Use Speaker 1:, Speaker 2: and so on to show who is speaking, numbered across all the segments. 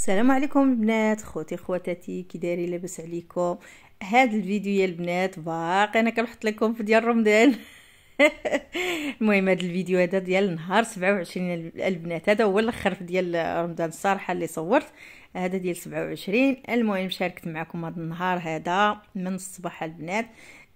Speaker 1: السلام عليكم البنات خوتي خواتاتي كي دايرين لاباس عليكم هذا الفيديو يا البنات باقي انا كنحط لكم في ديال رمضان المهم هذا الفيديو هذا ديال نهار 27 البنات هذا هو الاخر ديال رمضان الصراحه اللي صورت هذا ديال 27 المهم شاركت معكم هذا النهار هذا من الصباح البنات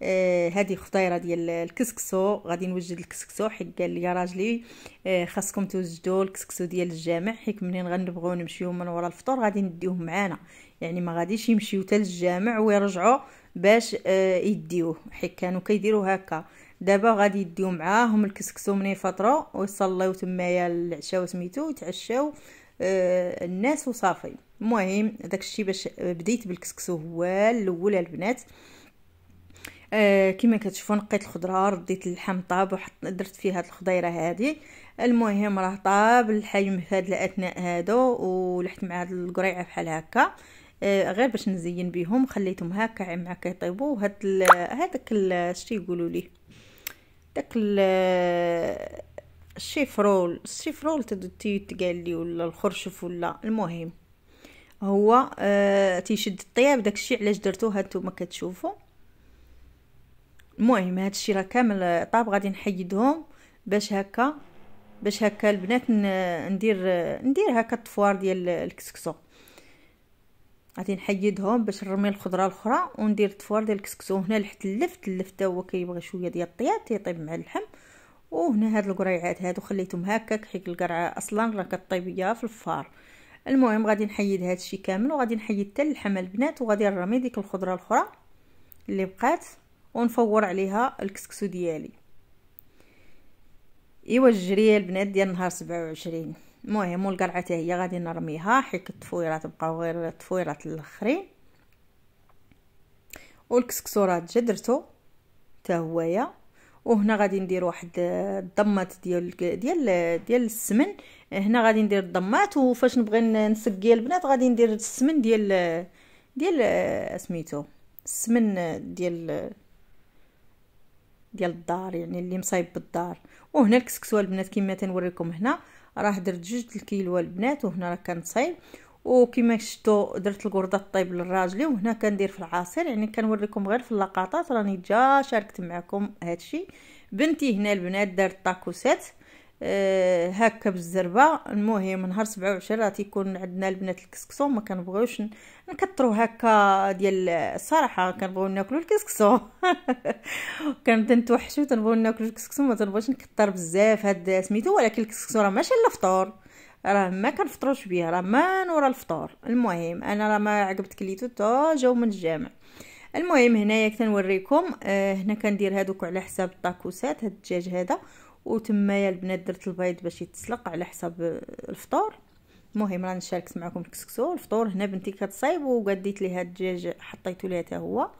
Speaker 1: آه، هذه خضيره ديال الكسكسو غادي نوجد الكسكسو حيت قال لي راجلي آه، خاصكم توجدوا الكسكسو ديال الجامع حيت منين غنبغيو نمشيو من ورا الفطور غادي نديوه معانا يعني ما غاديش يمشيو حتى للجامع ويرجعوا باش آه، يديوه حيت كانوا كيديروا هكا دابا غادي يديو معاهم الكسكسو منين فتره ويصليو تمايا العشاء وسميتو يتعشاو الناس وصافي المهم داكشي باش بديت بالكسكسو هو الاول البنات آه كما كتشوفوا نقيت الخضره رديت اللحم طاب وحط درت فيه هاد الخضيره هادي المهم راه طاب الحجم في هاد الاثناء هادو ولحت مع هاد القريعه بحال هكا آه غير باش نزين بيهم خليتهم هكا مع كيطيبوا وهاد هذاك شتي يقولوا ليه داك الشيفرول الشيفرول تدتيت قال لي ولا الخرشف ولا المهم هو آه تيشد الطياب داكشي علاش درتو هانتوما كتشوفوا المهم هادشي راه كامل طاب غادي نحيدهم باش هكا باش هكا البنات ندير ندير هكا الطفوار ديال الكسكسو غادي نحيدهم باش نرمي الخضره الاخرى وندير الطفوار ديال الكسكسو هنا لحت اللفت اللفت هو كيبغي شويه ديال الطياب تيطيب مع اللحم وهنا هاد القريعات هادو خليتهم هكاك حيت القرعه اصلا راه كطيب هي في الفار المهم غادي نحيد هادشي كامل وغادي نحيد حتى اللحم البنات وغادي نرمي ديك الخضره الاخرى اللي بقات ونفور عليها الكسكسو ديالي ايوا الجريه البنات ديال نهار سبعة وعشرين المهم والقرعه حتى هي غادي نرميها حيت التفويرات بقاو غير التفويرات الاخرين والكسكسو راه جدرتو حتى هويا وهنا غادي ندير واحد الضمات ديال ديال ديال السمن هنا غادي ندير الضمات وفاش نبغي نسقي البنات غادي ندير السمن ديال ديال آه، سميتو السمن ديال ديال الدار يعني اللي مصايب بالدار وهنا الكسكسوه البنات كما تنوريكم هنا راه درت جوج الكيلو البنات وهنا راه كنصايب وكما شفتوا درت القرده الطيب للراجلي وهنا كندير في العصير يعني كنوريكم غير في اللقطات راني جا شاركت معكم هادشي بنتي هنا البنات دارت طاكوسات آه هكا بالزربه المهم نهار سبعة وعشرين تيكون عندنا البنات الكسكسو ما كنبغيوش نكثروا هكا ديال الصراحه كنبغيو ناكلو الكسكسو كنبدا نتوحشو تنبغيو ناكلو الكسكسو ما تنبغيش نكثر بزاف هاد سميتو ولكن الكسكسو راه ماشي الفطور راه ما كنفطروش بيه راه ما نورا الفطور المهم انا راه ما عقبت كليتو تا جاو من الجامع المهم هنايا كنوريكم آه هنا كندير هادوك على حساب الطاكوسات هاد الدجاج هذا وتمايا البنات درت البيض باش يتسلق على حساب الفطور المهم راني شاركت معكم الكسكسو الفطور هنا بنتي كتصايب وقديت ليها الدجاج حطيتو ليها حتى هو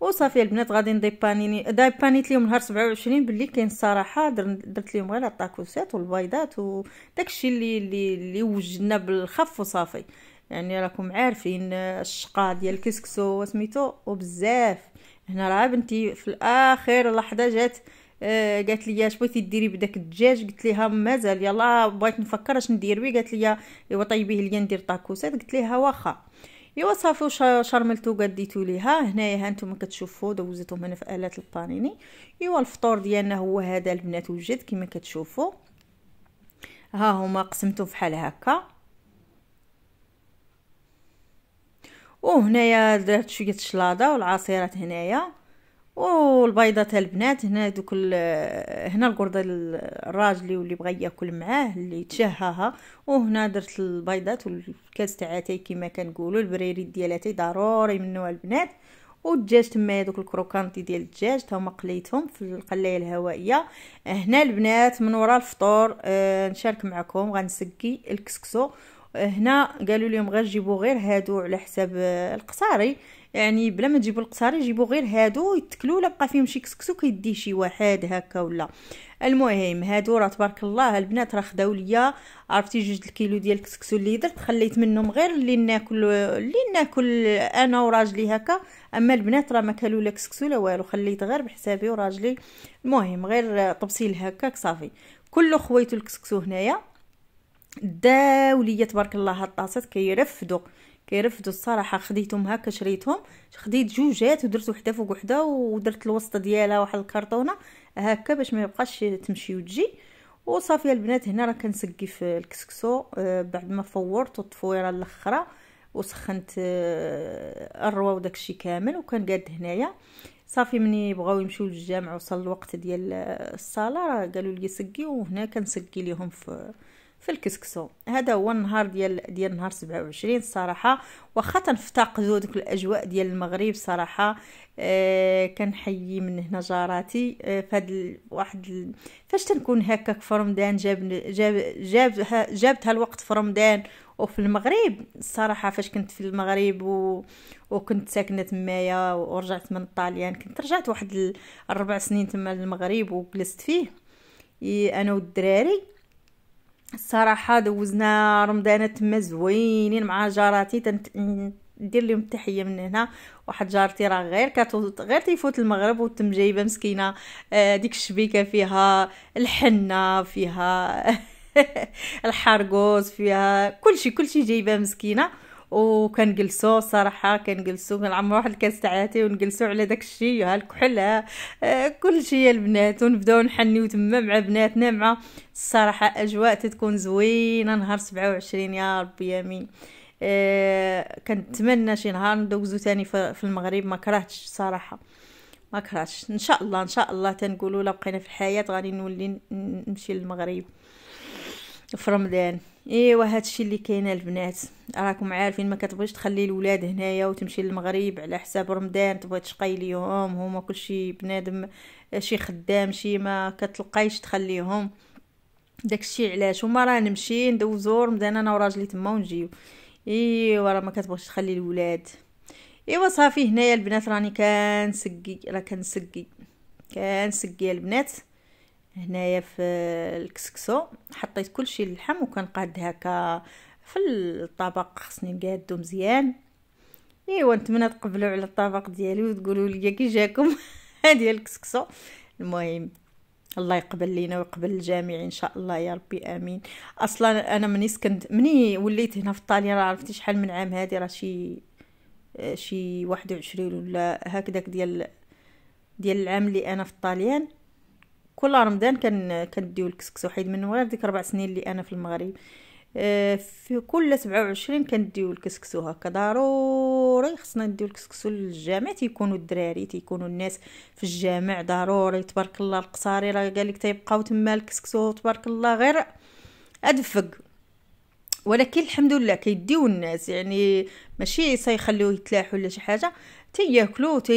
Speaker 1: وصافي البنات غادي نديبانيني دايبانيت ليهم نهار 27 باللي كاين الصراحه درت ليهم غير الطاكوسات والبيضات وداكشي اللي اللي اللي وجدنا بالخف وصافي يعني راكم عارفين الشقه ديال الكسكسو سميتو وبزاف هنا راه بنتي في الاخر لحظه جات آه، قالت لي اش بغيتي ديري بداك الدجاج قلت لها مازال يلا بغيت نفكر اش ندير بيه قالت لي ايوا طيبيه ليا ندير طاكوسات قلت لها واخا ايوا صافي شرملتو قديتو ليها هنايا ها نتوما كتشوفوا دوزتهم هنا في الات البانيني ايوا الفطور ديالنا هو هذا البنات وجد كما كتشوفوا ها هما قسمتهم فحال هكا وهنايا درت شويه الشلاضه والعصيرات هنايا والبيضه تاع البنات هنا دوك هنا القرده الراجل واللي بغى ياكل معاه اللي تشهاها وهنا درت البيضات والكاس تاع اتاي كما كنقولوا البريري ديال ضروري ضروري نوع البنات والدجاج تما دوك الكروكانتي ديال الدجاج تا هما قليتهم في القلايه الهوائيه هنا البنات من وراء الفطور آه نشارك معكم غنسقي الكسكسو هنا قالوا لهم غير جيبوا غير هادو على حساب القصاري يعني بلا ما تجيبوا القصاري جيبوا غير هادو يتكلوا لا بقى فيهم شي كسكسو كيدي شي واحد هكا ولا المهم هادو راه تبارك الله البنات راه خداو ليا عرفتي جوج الكيلو ديال الكسكسو اللي درت خليت منهم غير اللي ناكل اللي ناكل انا وراجلي هكا اما البنات راه ما كلوا لا كسكسو لا والو خليت غير بحسابي وراجلي المهم غير طبسيل هكاك صافي كله خويتو الكسكسو هنايا ليا تبارك الله هاد الطاسات كيرفدوا كيرفدوا الصراحه خديتهم هكا شريتهم خديت جوجات ودرت وحده فوق وحده ودرت الوسط ديالها واحد الكرتونه هكا باش ما يبقاش تمشي وتجي وصافي البنات هنا راه كنسقي في الكسكسو آه، بعد ما فورت التفويره الاخره وسخنت آه، الروا وداكشي كامل قاد هنايا صافي مني بغاو يمشيو للجامع وصل الوقت ديال آه، الصلاه راه قالوا لي سقي وهنا كنسقي ليهم في في الكسكسو هذا هو النهار ديال ديال نهار 27 الصراحه واخا تنفتقدوا دوك الاجواء ديال المغرب صراحه آه كنحيي من هنا جاراتي آه فهاد واحد ال... فاش تنكون هكاك في رمضان جاب جاب جاب جابتها الوقت في رمضان وفي المغرب الصراحه فاش كنت في المغرب و... وكنت ساكنه تمايا ورجعت من طاليان كنت رجعت واحد الربع سنين تما للمغرب وجلست فيه انا والدراري الصراحه دوزنا رمضان تما زوينين مع جاراتي ندير لهم التحيه من هنا واحد جارتي راه غير كتو غير تيفوت المغرب وتم جايبه مسكينه آه، ديك الشبيكه فيها الحنه فيها الحرقوس فيها كلشي كلشي جايبه مسكينه وكنجلسوا صراحه كنجلسوا كنعمروا واحد الكاس تاعاتي ونجلسوا على داك الشيء ها الكحله آه كلشي يا البنات ونبداو نحنيو تما مع بناتنا مع الصراحه اجواء تتكون زوينه نهار 27 يا ربي امين آه كنتمنى شي نهار ندوزو تاني في المغرب ما كرهتش صراحه ما كرهتش ان شاء الله ان شاء الله تنقولوا لا بقينا في الحياه غادي نولي نمشي للمغرب في رمضان ايوا هادشي اللي كاين البنات راكم عارفين ما كتبغيش تخلي الولاد هنايا وتمشي للمغرب على حساب رمضان تبغي تشقي ليهم هما كلشي بنادم شي خدام شي ما كتلقايش تخليهم داكشي علاش وما راه نمشي ندوزو رمضان انا وراجلي تما ونجيو ايوا راه ما كتبغيش تخلي الولاد ايوا صافي هنايا البنات راني كنسقي راه كنسقي كنسقي البنات هنايا في الكسكسو حطيت كل شيء اللحم قاد هكا في الطبق خصني نقادو مزيان ايوا نتمنى تقبلوا على الطبق ديالي وتقولوا لي كي جاكم ديال الكسكسو المهم الله يقبل لينا ويقبل الجميع ان شاء الله يا ربي امين اصلا انا مني سكنت مني وليت هنا في ايطاليا راه عرفتي شحال من عام هذه راه شي شي واحد ولا هكذاك ديال ديال العام اللي انا في الطاليان كل رمضان كان كنديو الكسكس وحيد من غير ديك ربع سنين اللي انا في المغرب آه، في كل سبعة وعشرين كنديو الكسكسو هكا ضروري خصنا نديو الكسكسو للجامع تيكونوا الدراري تيكونوا الناس في الجامع ضروري تبارك الله القصاري راه قالك تيبقاو تما الكسكسو تبارك الله غير ادفق ولكن الحمد لله كيديو الناس يعني ماشي سيخليوه يتلاحوا ولا شي حاجه تياكلو تي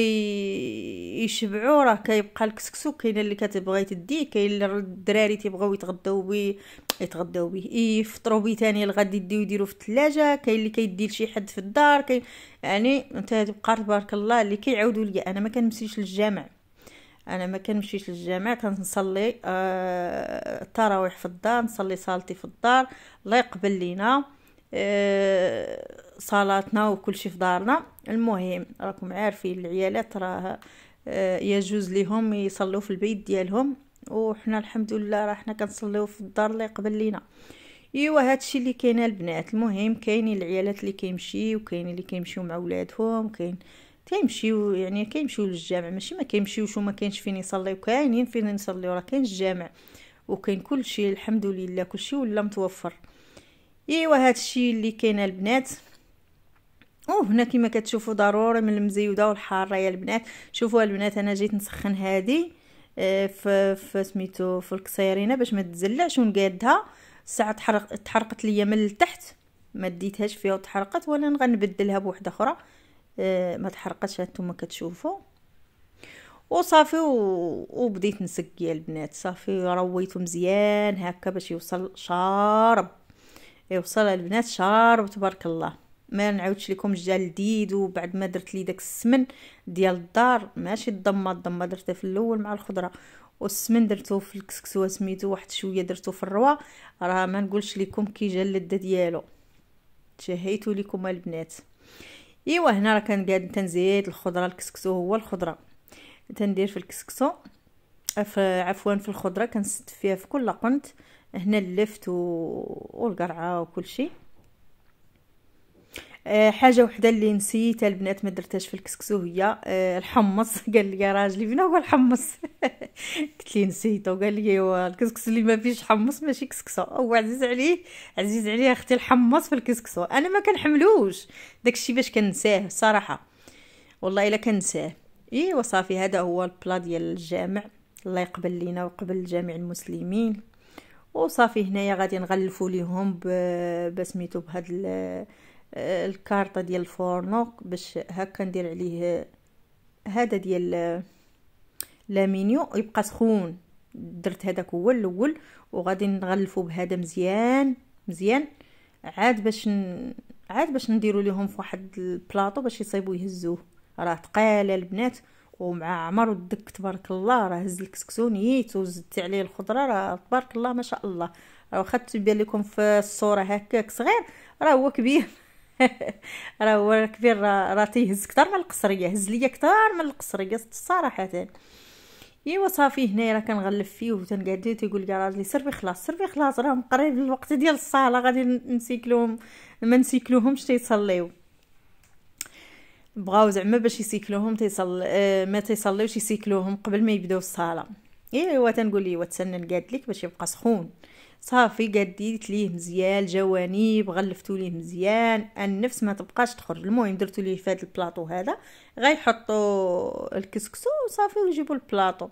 Speaker 1: يشبعوا راه كيبقى الكسكسو كاين اللي كتبغي تديه كاين الدراري تيبغاو يتغداو بيه يتغداو بيه يفطروا بيه ثاني الغد يديو يديروا في الثلاجه كاين اللي كيدي لشي حد في الدار كاين يعني انت تبقى تبارك الله اللي كيعاودوا ليا انا ما كنمشيش للجامع انا ما كنمشيش للجامع كنصلي آه التراويح في الدار نصلي صالتي في الدار الله يقبل لينا آه، صلاتنا وكل شيء في دارنا المهم راكم عارفين العيالات راه آه، يجوز لهم يصلوا في البيت ديالهم وحنا الحمد لله راه حنا كنصليو في الدار اللي قبل لينا ايوا هادشي اللي كاين البنات المهم كاينين العيالات اللي كيمشيو وكاين اللي كيمشيو مع ولادهم كاين كيمشيو يعني كيمشيو للجامع ماشي ما كيمشيوش وما كاينش فين يصليو كاينين فين يصليو راه كاين الجامع وكاين كلشي الحمد لله كلشي ولا متوفر ايوا هادشي اللي كاين البنات وهنا كما كتشوفوا ضروري من المزيوده والحاره يا البنات شوفوا البنات انا جيت نسخن هادي في آه، في سميتو في الكسيرينه باش ما تزلعش ونقادها الساعه تحرق تحرقت ليا من التحت ما ديتهاش فيها وتحرقت ولا غنبدلها بوحده اخرى آه، ما تحرقتش هانتوما كتشوفوا وصافي و... وبديت نسقي البنات صافي رويته مزيان هكا باش يوصل شارب يوصل البنات شارب وتبارك الله ما نعاودش لكم جا جديد وبعد ما درت لي داك السمن ديال الدار ماشي الضمه الضمه درتها في الاول مع الخضره والسمن درتو في الكسكسوه سميتو واحد شويه درتو في الروا راه ما نقولش لكم كي جا اللذه ديالو تشهيتو لكم البنات ايوا هنا راه كنقاد تنزيد الخضره الكسكسو هو الخضره تندير في الكسكسو عفوا في الخضره كنسد فيها في كل قنت هنا اللفت و... والقرعه وكل شيء أه حاجه وحده اللي نسيتها البنات ما درتهاش في الكسكسو هي أه الحمص قال لي يا راجلي فين هو الحمص قلت لي نسيته وقال لي ايوا الكسكسو اللي ما فيش حمص ماشي كسكسو هو عزيز عليه عزيز عليه اختي الحمص في الكسكسو انا ما كنحملوش داكشي باش كنساه الصراحه والله الا كنساه ايوا صافي هذا هو البلا ديال الجامع الله يقبل لينا ويقبل جميع المسلمين وصافي هنايا غادي نغلفوا ليهم بسميتو بهاد الكارطه ديال الفورنو باش هكا ندير عليه هذا ديال لامينيو يبقى سخون درت هذاك هو الاول وغادي نغلفو بهذا مزيان مزيان عاد باش ن... عاد باش نديرو ليهم فواحد البلاطو باش يصيبو يهزوه راه ثقال البنات ومع عمر الدك تبارك الله راه هز نيت وزدت عليه الخضره راه تبارك الله ما شاء الله راه واخا تبان لكم في الصوره هكاك صغير راه هو كبير راه هو كبير راه تيهز كثر من القصريه هز ليا كثر من القصريه صراحه ايوا صافي هنايا راه كنغلف فيه لي تيقول لي راجلي سيرفي خلاص سيرفي خلاص راهم قريب الوقت ديال الصاله غادي نسيكلوهم ما نسيكلوهمش تيصليو بغاو زعما باش يسيكلوهم تيصل آه، ما تيصليوش يسيكلوهم قبل ما يبداو الصلاه إيه، ايوا تنقول ليه وتسنن قاد لك باش يبقى سخون صافي قديت ليه مزيان الجوانب غلفتو ليه مزيان النفس ما تبقاش تخرج المهم درتو ليه في البلاطو هذا غيحطو الكسكسو صافي ويجيبو البلاطو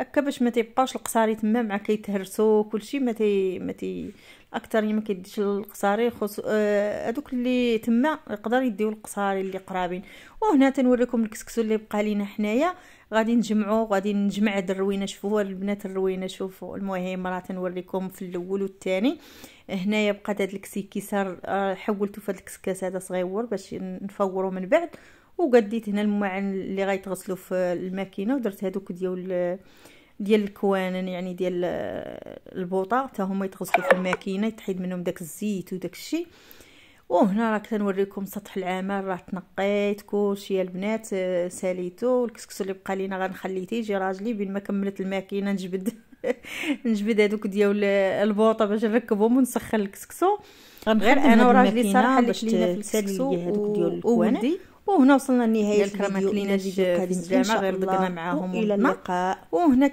Speaker 1: هكا باش ما تيبقاوش القصاري تما مع كيتهرسو كلشي ما تي ما تي اكثر اللي ما كيديش القصاري خص آه، هذوك اللي تما يقدر يديو القصاري اللي قرابين وهنا تنوريكم الكسكسو اللي بقى لينا حنايا غادي نجمعو غادي نجمع هاد الروينه شوفوا البنات الروينه شوفوا المهم راه تنوريكم في الاول والثاني هنايا بقى هاد الكسيكيسار آه، حولتو في هاد الكسكاس هذا صغيور باش نفورو من بعد وقديت هنا الماعن اللي غيتغسلوا في الماكينه ودرت هادوك ديال ديال الكوانن يعني, يعني ديال آه، البوطا حتى هما يتغسلوا في الماكينه يتحيد منهم داك الزيت وداك الشيء وهنا راه كنوريكم سطح العمل راه تنقيت كلشي البنات آه، ساليتو الكسكسو اللي بقى لينا غنخليه تيجي راجلي بين ما كملت الماكينه نجبد نجبد هذوك ديال آه، البوطه باش نركبهم ونسخن الكسكسو غير انا وراجلي صراحه اللي لينا في الكسكسو هذوك ديال الكوانن وهنا وصلنا لنهايه الفيديو ما كليناش الزعما غير بدنا معاهم الى اللقاء وهنا